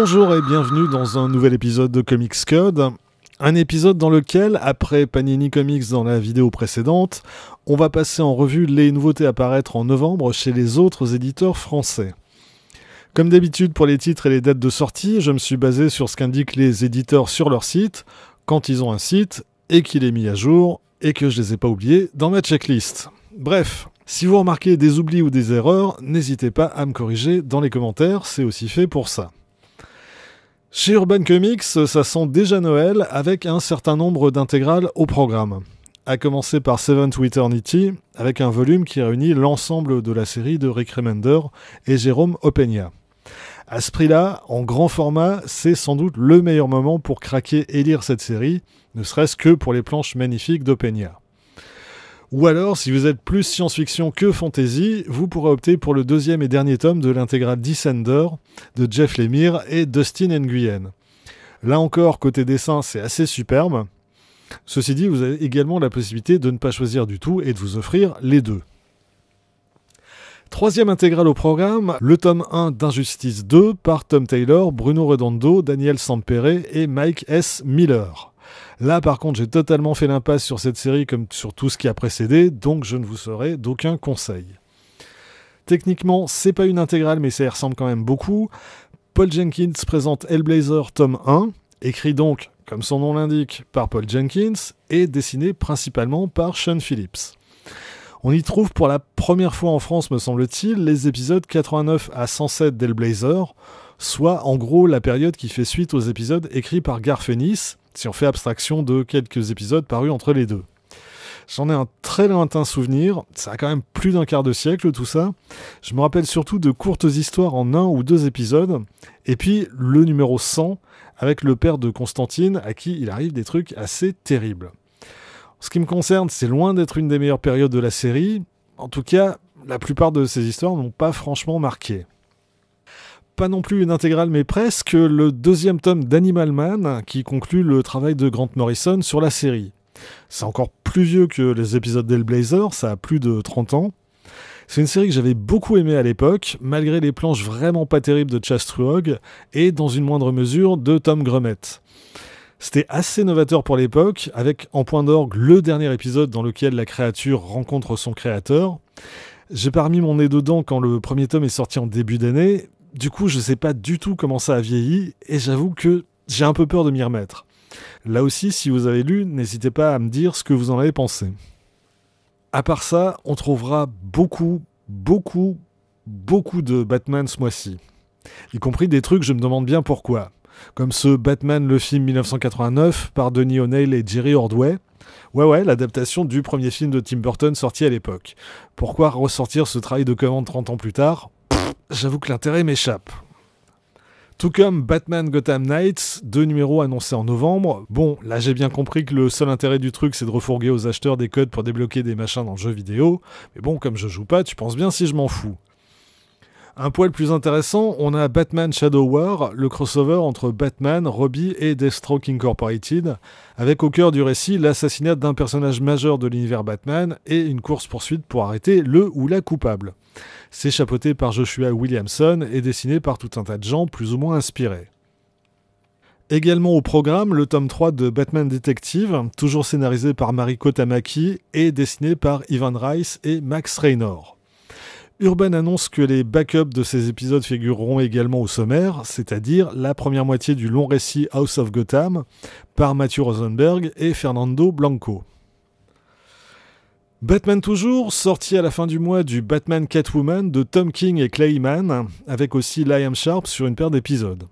Bonjour et bienvenue dans un nouvel épisode de Comics Code. Un épisode dans lequel, après Panini Comics dans la vidéo précédente, on va passer en revue les nouveautés à paraître en novembre chez les autres éditeurs français. Comme d'habitude pour les titres et les dates de sortie, je me suis basé sur ce qu'indiquent les éditeurs sur leur site, quand ils ont un site, et qu'il est mis à jour, et que je les ai pas oubliés dans ma checklist. Bref, si vous remarquez des oublis ou des erreurs, n'hésitez pas à me corriger dans les commentaires, c'est aussi fait pour ça. Chez Urban Comics, ça sent déjà Noël avec un certain nombre d'intégrales au programme. À commencer par Seventh Eternity, avec un volume qui réunit l'ensemble de la série de Rick Remender et Jérôme Opeña. À ce prix-là, en grand format, c'est sans doute le meilleur moment pour craquer et lire cette série, ne serait-ce que pour les planches magnifiques d'Opeña. Ou alors, si vous êtes plus science-fiction que fantasy, vous pourrez opter pour le deuxième et dernier tome de l'intégrale Descender de Jeff Lemire et Dustin Nguyen. Là encore, côté dessin, c'est assez superbe. Ceci dit, vous avez également la possibilité de ne pas choisir du tout et de vous offrir les deux. Troisième intégrale au programme, le tome 1 d'Injustice 2 par Tom Taylor, Bruno Redondo, Daniel Sampere et Mike S. Miller. Là, par contre, j'ai totalement fait l'impasse sur cette série comme sur tout ce qui a précédé, donc je ne vous serai d'aucun conseil. Techniquement, c'est pas une intégrale, mais ça y ressemble quand même beaucoup. Paul Jenkins présente Hellblazer tome 1, écrit donc, comme son nom l'indique, par Paul Jenkins et dessiné principalement par Sean Phillips. On y trouve pour la première fois en France, me semble-t-il, les épisodes 89 à 107 d'Hellblazer, soit en gros la période qui fait suite aux épisodes écrits par Garfenis, si on fait abstraction de quelques épisodes parus entre les deux. J'en ai un très lointain souvenir, ça a quand même plus d'un quart de siècle tout ça. Je me rappelle surtout de courtes histoires en un ou deux épisodes, et puis le numéro 100 avec le père de Constantine à qui il arrive des trucs assez terribles. En ce qui me concerne, c'est loin d'être une des meilleures périodes de la série, en tout cas la plupart de ces histoires n'ont pas franchement marqué pas non plus une intégrale, mais presque, le deuxième tome d'Animal Man, qui conclut le travail de Grant Morrison sur la série. C'est encore plus vieux que les épisodes d'Hellblazer, ça a plus de 30 ans. C'est une série que j'avais beaucoup aimée à l'époque, malgré les planches vraiment pas terribles de Chas Truog et, dans une moindre mesure, de Tom Grummett. C'était assez novateur pour l'époque, avec en point d'orgue le dernier épisode dans lequel la créature rencontre son créateur. J'ai parmi mon nez dedans quand le premier tome est sorti en début d'année, du coup, je sais pas du tout comment ça a vieilli et j'avoue que j'ai un peu peur de m'y remettre. Là aussi, si vous avez lu, n'hésitez pas à me dire ce que vous en avez pensé. À part ça, on trouvera beaucoup, beaucoup, beaucoup de Batman ce mois-ci. Y compris des trucs, je me demande bien pourquoi. Comme ce Batman le film 1989 par Denis O'Neill et Jerry Ordway. Ouais ouais, l'adaptation du premier film de Tim Burton sorti à l'époque. Pourquoi ressortir ce travail de commande 30 ans plus tard j'avoue que l'intérêt m'échappe. Tout comme Batman Gotham Knights, deux numéros annoncés en novembre. Bon, là j'ai bien compris que le seul intérêt du truc c'est de refourguer aux acheteurs des codes pour débloquer des machins dans le jeu vidéo. Mais bon, comme je joue pas, tu penses bien si je m'en fous. Un poil plus intéressant, on a Batman Shadow War, le crossover entre Batman, Robbie et Deathstroke Incorporated, avec au cœur du récit l'assassinat d'un personnage majeur de l'univers Batman et une course-poursuite pour arrêter le ou la coupable. C'est chapeauté par Joshua Williamson et dessiné par tout un tas de gens plus ou moins inspirés. Également au programme, le tome 3 de Batman Detective, toujours scénarisé par Mariko Tamaki et dessiné par Ivan Rice et Max Raynor. Urban annonce que les backups de ces épisodes figureront également au sommaire, c'est-à-dire la première moitié du long récit House of Gotham par Matthew Rosenberg et Fernando Blanco. Batman toujours, sorti à la fin du mois du Batman Catwoman de Tom King et Clayman, avec aussi Liam Sharp sur une paire d'épisodes.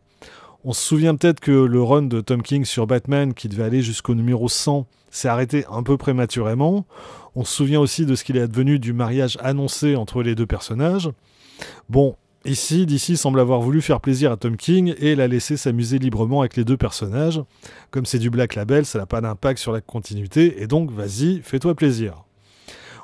On se souvient peut-être que le run de Tom King sur Batman, qui devait aller jusqu'au numéro 100, s'est arrêté un peu prématurément. On se souvient aussi de ce qu'il est advenu du mariage annoncé entre les deux personnages. Bon, Ici, DC semble avoir voulu faire plaisir à Tom King et l'a laissé s'amuser librement avec les deux personnages. Comme c'est du Black Label, ça n'a pas d'impact sur la continuité, et donc vas-y, fais-toi plaisir.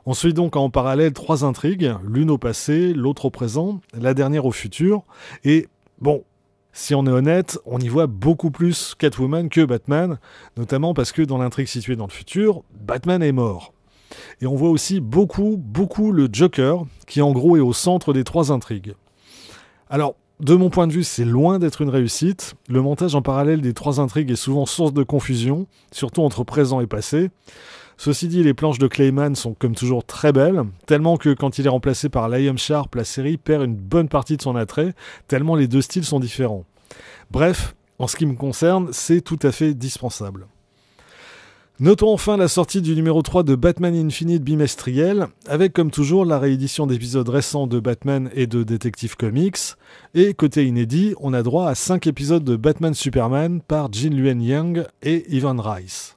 On suit donc en parallèle trois intrigues, l'une au passé, l'autre au présent, la dernière au futur, et bon, si on est honnête, on y voit beaucoup plus Catwoman que Batman, notamment parce que dans l'intrigue située dans le futur, Batman est mort. Et on voit aussi beaucoup, beaucoup le Joker, qui en gros est au centre des trois intrigues. Alors, de mon point de vue, c'est loin d'être une réussite. Le montage en parallèle des trois intrigues est souvent source de confusion, surtout entre présent et passé. Ceci dit, les planches de Clayman sont comme toujours très belles, tellement que quand il est remplacé par Liam Sharp, la série perd une bonne partie de son attrait, tellement les deux styles sont différents. Bref, en ce qui me concerne, c'est tout à fait dispensable. Notons enfin la sortie du numéro 3 de Batman Infinite bimestriel, avec comme toujours la réédition d'épisodes récents de Batman et de Detective Comics, et côté inédit, on a droit à 5 épisodes de Batman Superman par Jin Luen Yang et Ivan Rice.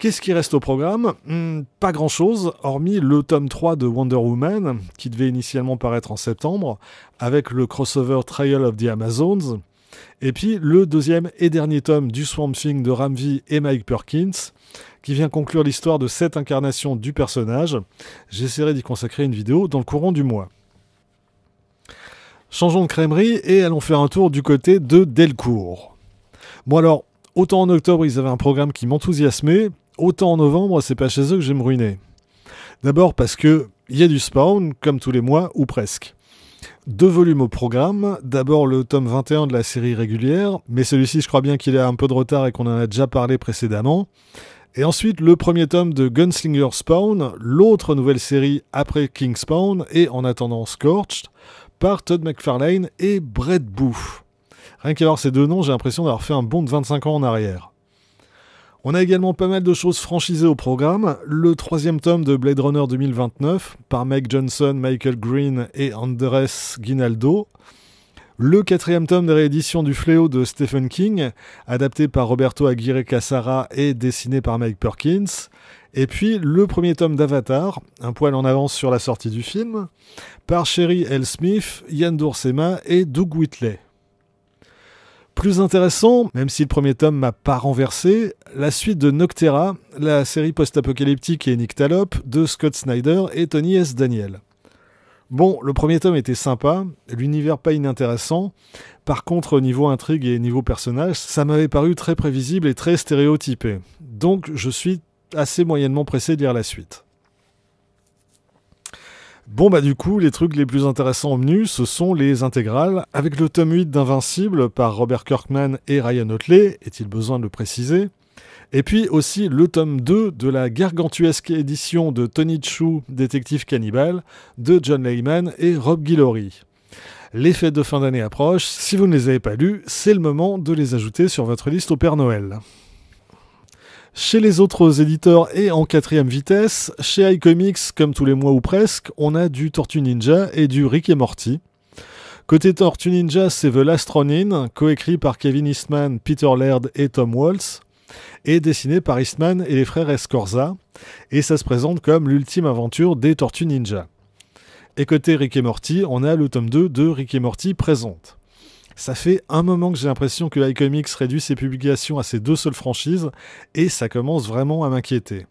Qu'est-ce qui reste au programme hmm, Pas grand-chose, hormis le tome 3 de Wonder Woman, qui devait initialement paraître en septembre, avec le crossover Trial of the Amazons, et puis le deuxième et dernier tome du Swamp Thing de Ramvi et Mike Perkins, qui vient conclure l'histoire de cette incarnation du personnage. J'essaierai d'y consacrer une vidéo dans le courant du mois. Changeons de crèmerie et allons faire un tour du côté de Delcourt. Bon alors, autant en octobre ils avaient un programme qui m'enthousiasmait, autant en novembre, c'est pas chez eux que je me ruiner. D'abord parce que il y a du spawn, comme tous les mois, ou presque. Deux volumes au programme, d'abord le tome 21 de la série régulière, mais celui-ci je crois bien qu'il a un peu de retard et qu'on en a déjà parlé précédemment. Et ensuite le premier tome de Gunslinger Spawn, l'autre nouvelle série après King Spawn et en attendant Scorched, par Todd McFarlane et Brett Booth. Rien voir ces deux noms, j'ai l'impression d'avoir fait un bond de 25 ans en arrière. On a également pas mal de choses franchisées au programme. Le troisième tome de Blade Runner 2029 par Mike Johnson, Michael Green et Andres Guinaldo. Le quatrième tome de réédition du Fléau de Stephen King, adapté par Roberto Aguirre Cassara et dessiné par Mike Perkins. Et puis le premier tome d'Avatar, un poil en avance sur la sortie du film, par Sherry L. Smith, Yann D'Ursema et Doug Whitley. Plus intéressant, même si le premier tome m'a pas renversé, la suite de Noctera, la série post-apocalyptique et nyctalope de Scott Snyder et Tony S. Daniel. Bon, le premier tome était sympa, l'univers pas inintéressant. Par contre, niveau intrigue et niveau personnage, ça m'avait paru très prévisible et très stéréotypé. Donc, je suis assez moyennement pressé de lire la suite. Bon bah du coup, les trucs les plus intéressants au menu, ce sont les intégrales, avec le tome 8 d'Invincible par Robert Kirkman et Ryan Otley, est-il besoin de le préciser Et puis aussi le tome 2 de la gargantuesque édition de Tony Chu, détective Cannibal, de John Layman et Rob Guillory. Les fêtes de fin d'année approchent, si vous ne les avez pas lues, c'est le moment de les ajouter sur votre liste au Père Noël. Chez les autres éditeurs et en quatrième vitesse, chez iComics, comme tous les mois ou presque, on a du Tortue Ninja et du Rick et Morty. Côté Tortue Ninja, c'est The Last Ronin, coécrit par Kevin Eastman, Peter Laird et Tom Waltz, et dessiné par Eastman et les frères Escorza, et ça se présente comme l'ultime aventure des Tortues Ninja. Et côté Rick et Morty, on a le tome 2 de Rick et Morty présente. Ça fait un moment que j'ai l'impression que iComics réduit ses publications à ses deux seules franchises, et ça commence vraiment à m'inquiéter.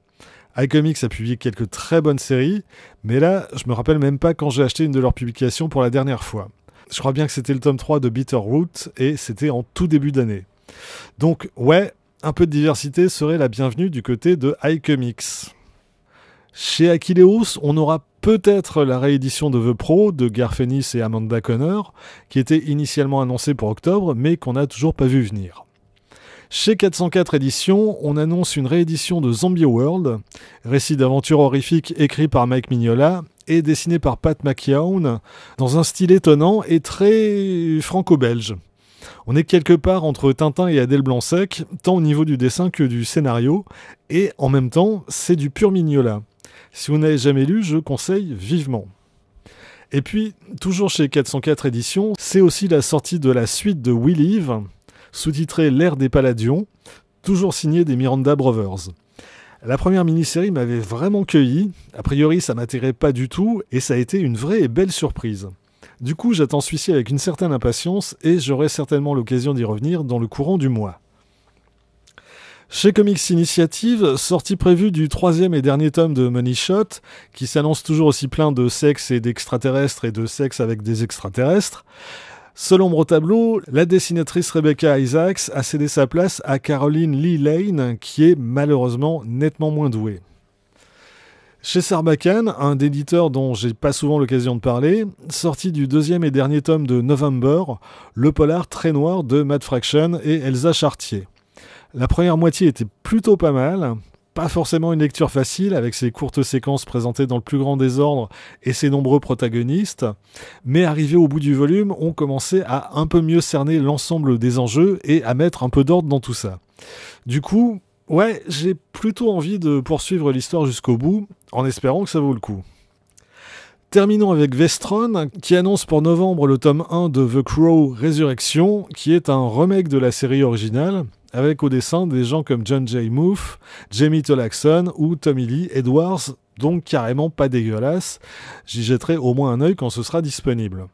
iComics a publié quelques très bonnes séries, mais là, je me rappelle même pas quand j'ai acheté une de leurs publications pour la dernière fois. Je crois bien que c'était le tome 3 de Bitter Root, et c'était en tout début d'année. Donc, ouais, un peu de diversité serait la bienvenue du côté de iComics. Chez Achilleus, on aura peut-être la réédition de The Pro de Garfenis et Amanda Conner, qui était initialement annoncée pour octobre, mais qu'on n'a toujours pas vu venir. Chez 404 Éditions, on annonce une réédition de Zombie World, récit d'aventure horrifique écrit par Mike Mignola et dessiné par Pat McKeown, dans un style étonnant et très franco-belge. On est quelque part entre Tintin et Adèle Blanc-Sec, tant au niveau du dessin que du scénario, et en même temps, c'est du pur Mignola. Si vous n'avez jamais lu, je conseille vivement. Et puis, toujours chez 404 Éditions, c'est aussi la sortie de la suite de We Live, sous-titrée L'ère des Paladions, toujours signée des Miranda Brothers. La première mini-série m'avait vraiment cueilli, a priori ça m'attirait pas du tout, et ça a été une vraie et belle surprise. Du coup, j'attends celui-ci avec une certaine impatience, et j'aurai certainement l'occasion d'y revenir dans le courant du mois. Chez Comics Initiative, sortie prévue du troisième et dernier tome de Money Shot, qui s'annonce toujours aussi plein de sexe et d'extraterrestres et de sexe avec des extraterrestres. Selon ombre tableau, la dessinatrice Rebecca Isaacs a cédé sa place à Caroline Lee Lane, qui est malheureusement nettement moins douée. Chez Sarbacane, un éditeur dont j'ai pas souvent l'occasion de parler, sorti du deuxième et dernier tome de November, le polar très noir de Matt Fraction et Elsa Chartier. La première moitié était plutôt pas mal, pas forcément une lecture facile avec ses courtes séquences présentées dans le plus grand désordre et ses nombreux protagonistes, mais arrivé au bout du volume, on commençait à un peu mieux cerner l'ensemble des enjeux et à mettre un peu d'ordre dans tout ça. Du coup, ouais, j'ai plutôt envie de poursuivre l'histoire jusqu'au bout, en espérant que ça vaut le coup. Terminons avec Vestron, qui annonce pour novembre le tome 1 de The Crow Résurrection, qui est un remake de la série originale, avec au dessin des gens comme John J. Mouffe, Jamie Tolaxon ou Tommy Lee Edwards, donc carrément pas dégueulasse. J'y jetterai au moins un œil quand ce sera disponible.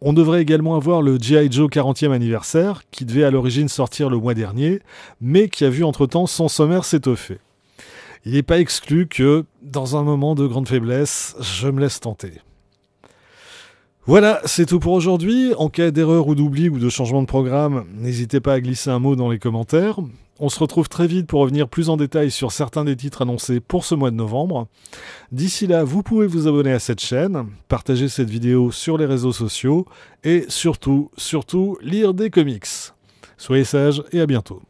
On devrait également avoir le G.I. Joe 40e anniversaire, qui devait à l'origine sortir le mois dernier, mais qui a vu entre-temps son sommaire s'étoffer. Il n'est pas exclu que, dans un moment de grande faiblesse, je me laisse tenter. Voilà, c'est tout pour aujourd'hui. En cas d'erreur ou d'oubli ou de changement de programme, n'hésitez pas à glisser un mot dans les commentaires. On se retrouve très vite pour revenir plus en détail sur certains des titres annoncés pour ce mois de novembre. D'ici là, vous pouvez vous abonner à cette chaîne, partager cette vidéo sur les réseaux sociaux et surtout, surtout, lire des comics. Soyez sages et à bientôt.